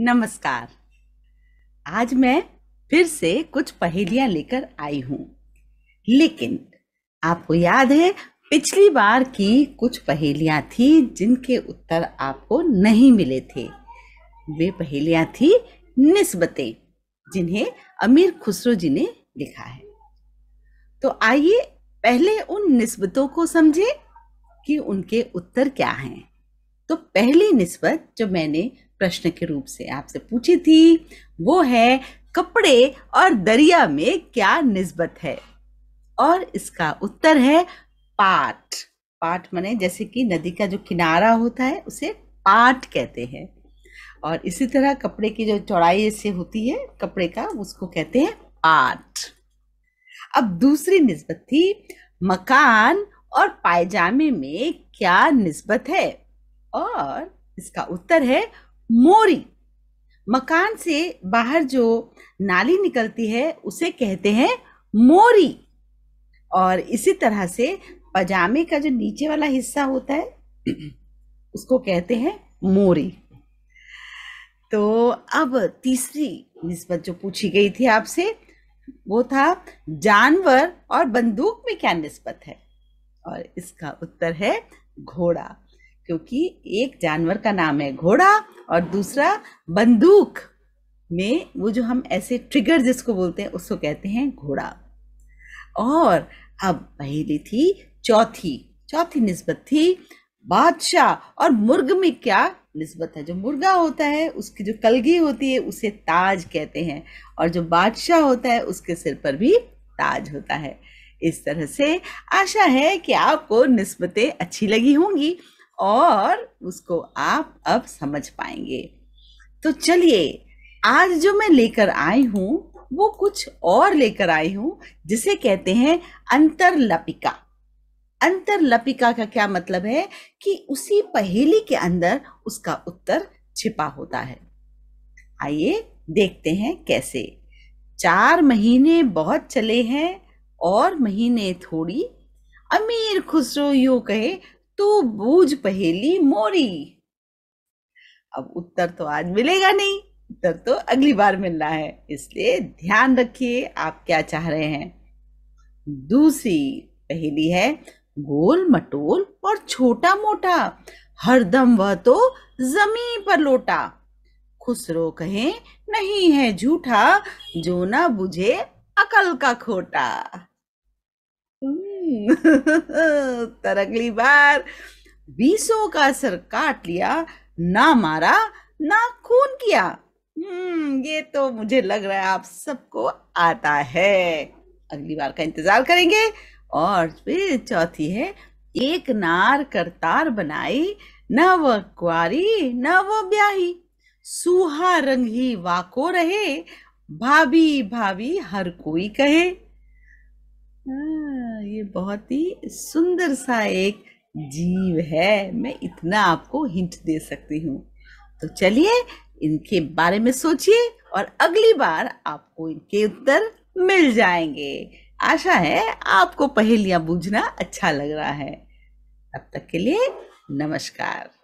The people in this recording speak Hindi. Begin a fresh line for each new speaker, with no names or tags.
नमस्कार आज मैं फिर से कुछ पहेलियां लेकर आई हूं लेकिन आपको याद है पिछली बार की कुछ पहेलियां थी जिनके उत्तर आपको नहीं मिले थे वे पहेलियां थी निस्बते जिन्हें अमीर खुसरो जी ने लिखा है तो आइए पहले उन निस्बतों को समझे कि उनके उत्तर क्या हैं तो पहली निस्बत जो मैंने प्रश्न के रूप से आपसे पूछी थी वो है कपड़े और दरिया में क्या निस्बत है और इसका उत्तर है पाट पाट माने जैसे कि नदी का जो किनारा होता है उसे पाट कहते हैं और इसी तरह कपड़े की जो चौड़ाई से होती है कपड़े का उसको कहते हैं पाट अब दूसरी निस्बत थी मकान और पायजामे में क्या निस्बत है और इसका उत्तर है मोरी मकान से बाहर जो नाली निकलती है उसे कहते हैं मोरी और इसी तरह से पजामे का जो नीचे वाला हिस्सा होता है उसको कहते हैं मोरी तो अब तीसरी निस्बत जो पूछी गई थी आपसे वो था जानवर और बंदूक में क्या निस्बत है और इसका उत्तर है घोड़ा क्योंकि एक जानवर का नाम है घोड़ा और दूसरा बंदूक में वो जो हम ऐसे ट्रिगर जिसको बोलते हैं उसको कहते हैं घोड़ा और अब पहली थी चौथी चौथी नस्बत थी बादशाह और मुर्ग में क्या नस्बत है जो मुर्गा होता है उसकी जो कलगी होती है उसे ताज कहते हैं और जो बादशाह होता है उसके सिर पर भी ताज होता है इस तरह से आशा है कि आपको नस्बतें अच्छी लगी होंगी और उसको आप अब समझ पाएंगे तो चलिए आज जो मैं लेकर आई हूँ वो कुछ और लेकर आई हूँ जिसे कहते हैं अंतरलपिका अंतरलपिका का क्या मतलब है कि उसी पहेली के अंदर उसका उत्तर छिपा होता है आइए देखते हैं कैसे चार महीने बहुत चले हैं और महीने थोड़ी अमीर खुसरो यू कहे तो बूझ पहेली मोरी अब उत्तर तो आज मिलेगा नहीं उत्तर तो अगली बार मिलना है इसलिए ध्यान रखिए आप क्या चाह रहे हैं दूसरी पहेली है गोल मटोल और छोटा मोटा हरदम वह तो जमीन पर लोटा खुसरो कहे नहीं है झूठा जो ना बुझे अकल का खोटा तर अगली बार बीसों का सर काट लिया ना मारा ना खून किया हम्म ये तो मुझे लग रहा है आप सबको आता है अगली बार का इंतजार करेंगे और फिर चौथी है एक नार करतार बनाई न वो कुआरी न वो ब्याही सूहा रंग ही वाको रहे भाभी भाभी हर कोई कहे हाँ। ये बहुत ही सुंदर सा एक जीव है मैं इतना आपको हिंट दे सकती हूँ तो चलिए इनके बारे में सोचिए और अगली बार आपको इनके उत्तर मिल जाएंगे आशा है आपको पहेलियां बूझना अच्छा लग रहा है तब तक के लिए नमस्कार